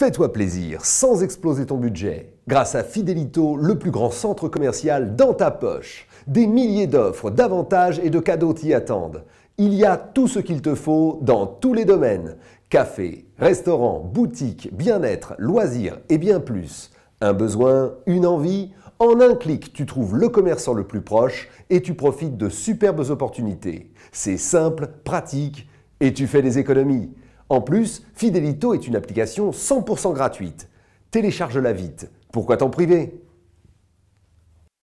Fais-toi plaisir sans exploser ton budget. Grâce à Fidelito, le plus grand centre commercial dans ta poche. Des milliers d'offres, d'avantages et de cadeaux t'y attendent. Il y a tout ce qu'il te faut dans tous les domaines. Café, restaurant, boutique, bien-être, loisirs et bien plus. Un besoin, une envie en un clic, tu trouves le commerçant le plus proche et tu profites de superbes opportunités. C'est simple, pratique et tu fais des économies. En plus, Fidelito est une application 100% gratuite. Télécharge-la vite. Pourquoi t'en priver